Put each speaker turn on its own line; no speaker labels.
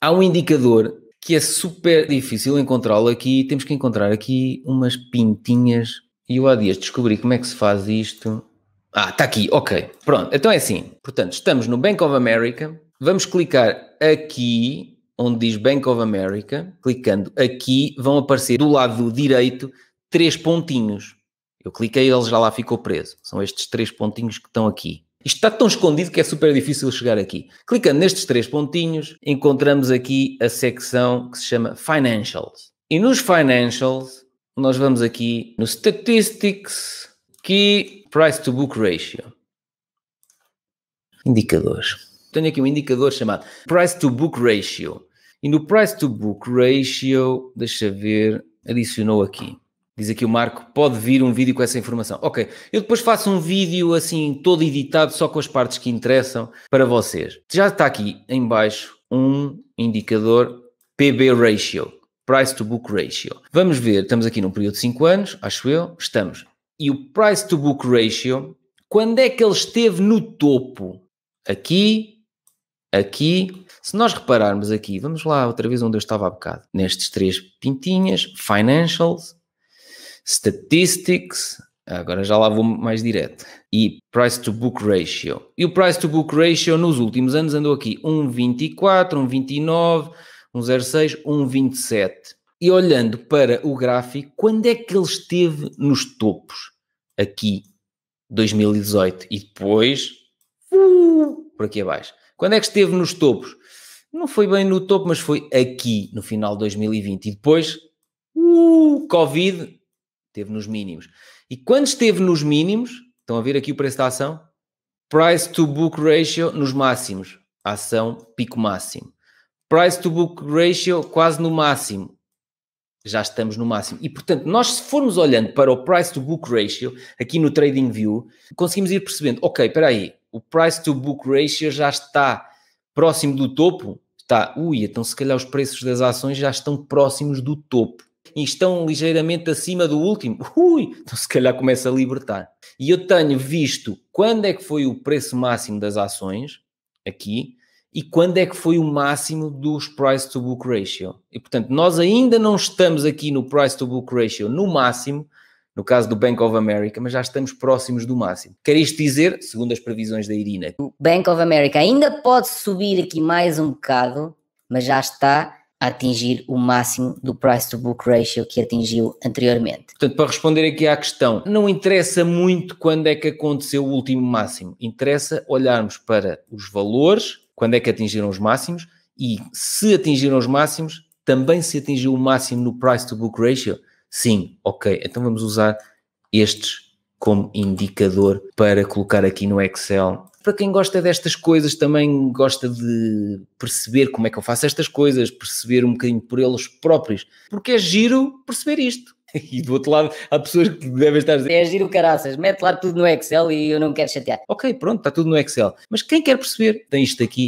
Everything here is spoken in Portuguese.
há um indicador que é super difícil encontrá-lo aqui. Temos que encontrar aqui umas pintinhas. E eu há dias descobri como é que se faz isto. Ah, está aqui, ok. Pronto, então é assim. Portanto, estamos no Bank of America. Vamos clicar aqui onde diz Bank of America, clicando aqui, vão aparecer do lado direito três pontinhos. Eu cliquei e ele já lá ficou preso. São estes três pontinhos que estão aqui. Isto está tão escondido que é super difícil chegar aqui. Clicando nestes três pontinhos, encontramos aqui a secção que se chama Financials. E nos Financials, nós vamos aqui no Statistics Key Price to Book Ratio. Indicadores. Tenho aqui um indicador chamado Price to Book Ratio. E no Price to Book Ratio, deixa ver, adicionou aqui. Diz aqui o Marco, pode vir um vídeo com essa informação. Ok, eu depois faço um vídeo assim, todo editado, só com as partes que interessam para vocês. Já está aqui em baixo um indicador PB Ratio, Price to Book Ratio. Vamos ver, estamos aqui num período de 5 anos, acho eu, estamos. E o Price to Book Ratio, quando é que ele esteve no topo? Aqui, aqui. Se nós repararmos aqui, vamos lá outra vez onde eu estava há bocado, nestes três pintinhas, Financials, Statistics, agora já lá vou mais direto, e Price to Book Ratio. E o Price to Book Ratio nos últimos anos andou aqui 1,24, 1,29, 1,06, 1,27. E olhando para o gráfico, quando é que ele esteve nos topos? Aqui, 2018. E depois, uh, por aqui abaixo. Quando é que esteve nos topos? Não foi bem no topo, mas foi aqui, no final de 2020. E depois, uh, Covid, Esteve nos mínimos. E quando esteve nos mínimos, estão a ver aqui o preço da ação? Price to book ratio nos máximos. Ação pico máximo. Price to book ratio quase no máximo. Já estamos no máximo. E portanto, nós se formos olhando para o price to book ratio aqui no Trading View, conseguimos ir percebendo, OK, espera aí, o price to book ratio já está próximo do topo, está, ui, então se calhar os preços das ações já estão próximos do topo e estão ligeiramente acima do último, ui, então se calhar começa a libertar. E eu tenho visto quando é que foi o preço máximo das ações aqui e quando é que foi o máximo dos price to book ratio. E portanto, nós ainda não estamos aqui no price to book ratio no máximo, no caso do Bank of America, mas já estamos próximos do máximo. Quer isto dizer, segundo as previsões da Irina, o Bank of America ainda pode subir aqui mais um bocado, mas já está a atingir o máximo do price to book ratio que atingiu anteriormente. Portanto, para responder aqui à questão, não interessa muito quando é que aconteceu o último máximo, interessa olharmos para os valores, quando é que atingiram os máximos e se atingiram os máximos, também se atingiu o máximo no price to book ratio? Sim, ok, então vamos usar estes como indicador para colocar aqui no Excel para quem gosta destas coisas, também gosta de perceber como é que eu faço estas coisas, perceber um bocadinho por eles próprios, porque é giro perceber isto. E do outro lado, há pessoas que devem estar a dizer: É giro caraças, mete lá tudo no Excel e eu não quero chatear. Ok, pronto, está tudo no Excel. Mas quem quer perceber, tem isto aqui